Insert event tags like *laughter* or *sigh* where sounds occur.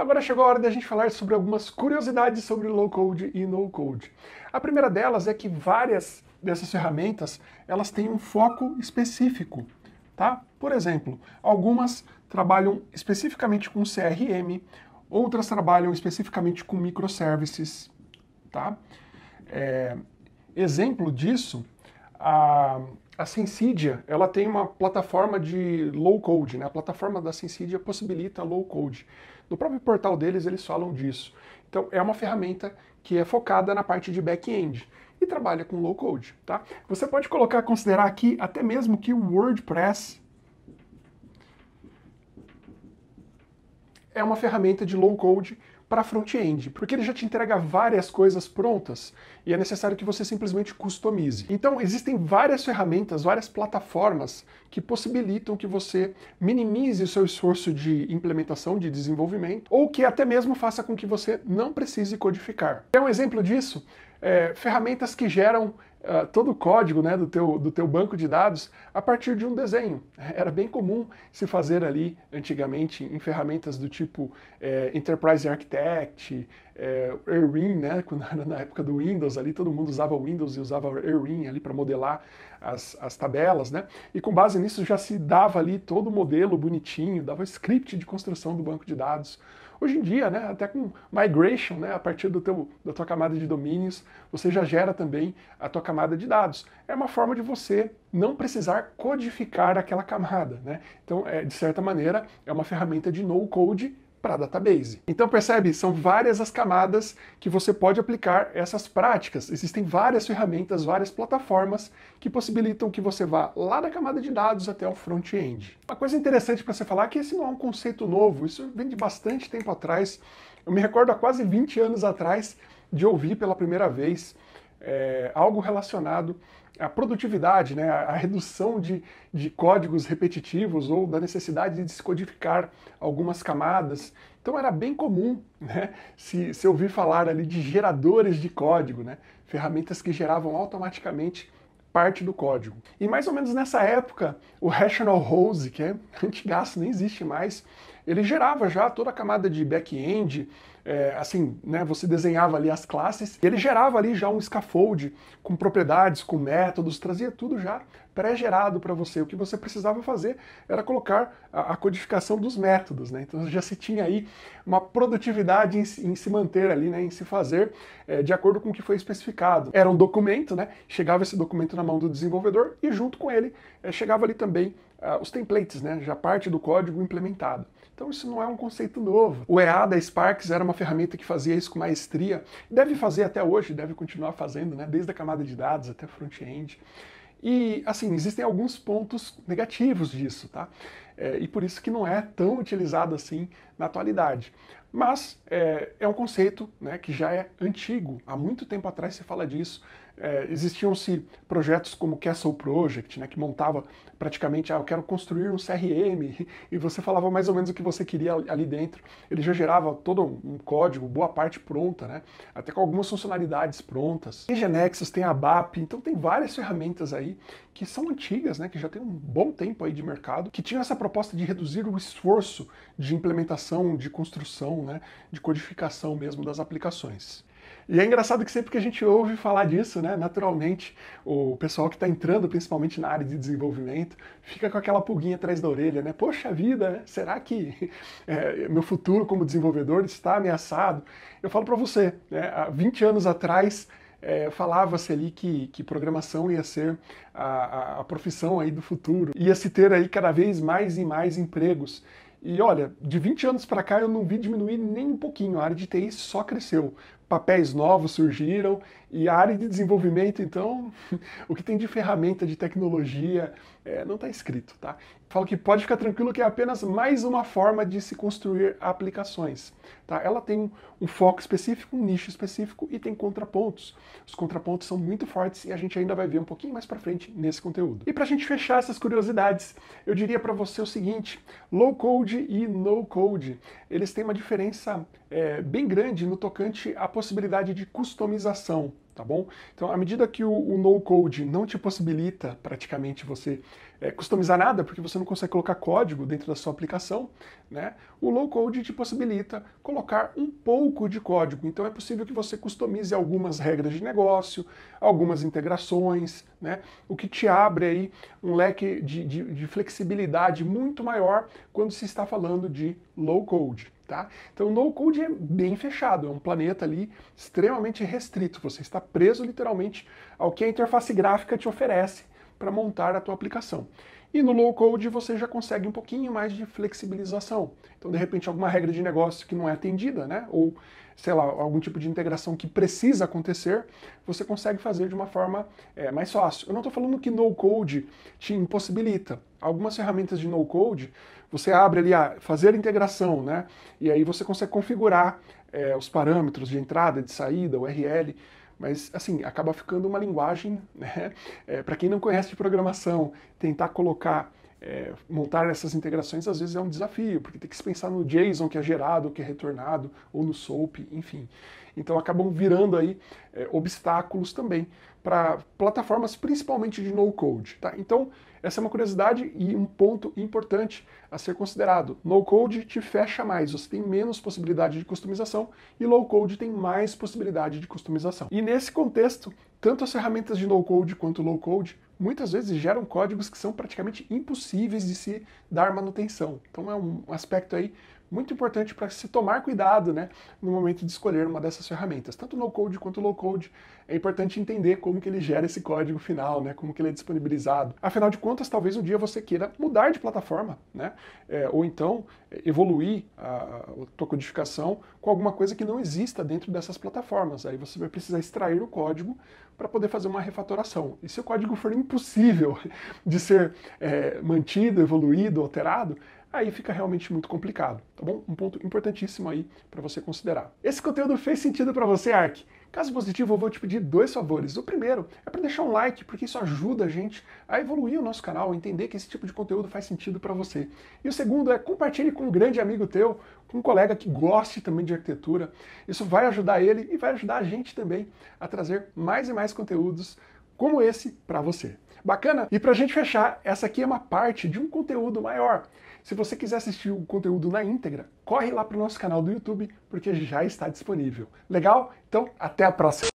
Então, agora chegou a hora da gente falar sobre algumas curiosidades sobre low-code e no-code. A primeira delas é que várias dessas ferramentas, elas têm um foco específico, tá? Por exemplo, algumas trabalham especificamente com CRM, outras trabalham especificamente com microservices, tá? É, exemplo disso, a, a Sensidia, ela tem uma plataforma de low-code, né? A plataforma da Sensidia possibilita low-code. No próprio portal deles, eles falam disso. Então, é uma ferramenta que é focada na parte de back-end e trabalha com low code, tá? Você pode colocar, considerar aqui até mesmo que o WordPress é uma ferramenta de low code para front-end, porque ele já te entrega várias coisas prontas e é necessário que você simplesmente customize. Então, existem várias ferramentas, várias plataformas que possibilitam que você minimize o seu esforço de implementação, de desenvolvimento, ou que até mesmo faça com que você não precise codificar. Tem um exemplo disso? É, ferramentas que geram ah, todo o código né, do, teu, do teu banco de dados a partir de um desenho. Era bem comum se fazer ali antigamente em ferramentas do tipo é, Enterprise Architect, é, né, *laughs* quando era na época do Windows ali, todo mundo usava o Windows e usava ERwin ali para modelar as, as tabelas, né? E com base nisso já se dava ali todo o modelo bonitinho, dava script de construção do banco de dados Hoje em dia, né, até com migration, né, a partir do teu, da tua camada de domínios, você já gera também a tua camada de dados. É uma forma de você não precisar codificar aquela camada. Né? Então, é, de certa maneira, é uma ferramenta de no-code para database. Então percebe, são várias as camadas que você pode aplicar essas práticas. Existem várias ferramentas, várias plataformas que possibilitam que você vá lá da camada de dados até o front-end. Uma coisa interessante para você falar é que esse não é um conceito novo, isso vem de bastante tempo atrás. Eu me recordo há quase 20 anos atrás de ouvir pela primeira vez é, algo relacionado à produtividade, né, à redução de, de códigos repetitivos ou da necessidade de descodificar algumas camadas. Então era bem comum né, se, se ouvir falar ali de geradores de código, né, ferramentas que geravam automaticamente parte do código. E mais ou menos nessa época, o Rational Rose, que é *laughs* antigaço, nem existe mais, ele gerava já toda a camada de back-end, é, assim, né, você desenhava ali as classes, ele gerava ali já um scaffold com propriedades, com métodos, trazia tudo já pré-gerado para você. O que você precisava fazer era colocar a, a, codificação dos métodos, né? Então já se tinha aí uma produtividade em, em se manter ali, né, em se fazer é, de acordo com o que foi especificado. Era um documento, né? Chegava esse documento na mão do desenvolvedor e junto com ele é, chegava ali também uh, os templates, né? já parte do código implementado. Então isso não é um conceito novo. O EA da Sparks era uma ferramenta que fazia isso com maestria, deve fazer até hoje, deve continuar fazendo, né? desde a camada de dados até front-end. E, assim, existem alguns pontos negativos disso, tá? É, e por isso que não é tão utilizado assim na atualidade. Mas é, é um conceito né, que já é antigo, há muito tempo atrás se fala disso. É, Existiam-se projetos como Castle Project, né, que montava praticamente, ah, eu quero construir um CRM, e você falava mais ou menos o que você queria ali dentro. Ele já gerava todo um código, boa parte pronta, né, até com algumas funcionalidades prontas. Tem Genexus, tem ABAP, então tem várias ferramentas aí que são antigas, né, que já tem um bom tempo aí de mercado, que tinham essa proposta de reduzir o esforço de implementação, de construção, né, de codificação mesmo das aplicações. E é engraçado que sempre que a gente ouve falar disso, né, naturalmente, o pessoal que está entrando, principalmente na área de desenvolvimento, fica com aquela pulguinha atrás da orelha, né? Poxa vida, será que é, meu futuro como desenvolvedor está ameaçado? Eu falo para você, né, há 20 anos atrás, é, falava-se ali que, que programação ia ser a, a, a profissão aí do futuro, ia se ter aí cada vez mais e mais empregos. E olha, de 20 anos para cá eu não vi diminuir nem um pouquinho, a área de TI só cresceu papéis novos surgiram e a área de desenvolvimento, então, *laughs* o que tem de ferramenta de tecnologia é, não está escrito, tá? Falo que pode ficar tranquilo que é apenas mais uma forma de se construir aplicações, tá? Ela tem um, foco específico, um nicho específico e tem contrapontos. Os contrapontos são muito fortes e a gente ainda vai ver um pouquinho mais para frente nesse conteúdo. E para a gente fechar essas curiosidades, eu diria para você o seguinte: low code e no code, eles têm uma diferença é, bem grande no tocante a possibilidade de customização, tá bom? Então, à medida que o, o no-code não te possibilita praticamente você é, customizar nada, porque você não consegue colocar código dentro da sua aplicação, né? O low-code te possibilita colocar um pouco de código. Então, é possível que você customize algumas regras de negócio, algumas integrações, né? O que te abre aí um leque de, de, de flexibilidade muito maior quando se está falando de low-code. Tá? Então, no code é bem fechado, é um planeta ali extremamente restrito. Você está preso literalmente ao que a interface gráfica te oferece para montar a tua aplicação. E no low code você já consegue um pouquinho mais de flexibilização. Então, de repente, alguma regra de negócio que não é atendida, né? Ou, sei lá, algum tipo de integração que precisa acontecer, você consegue fazer de uma forma é, mais fácil. Eu não estou falando que no code te impossibilita. Algumas ferramentas de no code, você abre ali a fazer integração, né? E aí você consegue configurar é, os parâmetros de entrada, de saída, URL mas, assim, acaba ficando uma linguagem, né? É, para quem não conhece de programação, tentar colocar é, montar essas integrações às vezes é um desafio, porque tem que se pensar no JSON que é gerado, que é retornado, ou no SOAP, enfim. Então acabam virando aí é, obstáculos também para plataformas principalmente de no-code. Tá? Então essa é uma curiosidade e um ponto importante a ser considerado. No-code te fecha mais, você tem menos possibilidade de customização e low-code tem mais possibilidade de customização. E nesse contexto, tanto as ferramentas de no-code quanto low-code muitas vezes geram códigos que são praticamente impossíveis de se dar manutenção. Então é um aspecto aí muito importante para se tomar cuidado né, no momento de escolher uma dessas ferramentas. Tanto no code quanto low-code, é importante entender como que ele gera esse código final, né, como que ele é disponibilizado. Afinal de contas, talvez um dia você queira mudar de plataforma, né, é, ou então é, evoluir a, a tua codificação com alguma coisa que não exista dentro dessas plataformas. Aí você vai precisar extrair o código para poder fazer uma refatoração. E se o código for impossível *laughs* de ser é, mantido, evoluído, alterado, aí fica realmente muito complicado, tá bom? Um ponto importantíssimo aí para você considerar. Esse conteúdo fez sentido para você, Ark? Caso positivo, eu vou te pedir dois favores. O primeiro é para deixar um like, porque isso ajuda a gente a evoluir o nosso canal, a entender que esse tipo de conteúdo faz sentido para você. E o segundo é compartilhe com um grande amigo teu, com um colega que goste também de arquitetura. Isso vai ajudar ele e vai ajudar a gente também a trazer mais e mais conteúdos como esse para você. Bacana? E para a gente fechar, essa aqui é uma parte de um conteúdo maior. Se você quiser assistir o conteúdo na íntegra, corre lá para o nosso canal do YouTube, porque já está disponível. Legal? Então, até a próxima!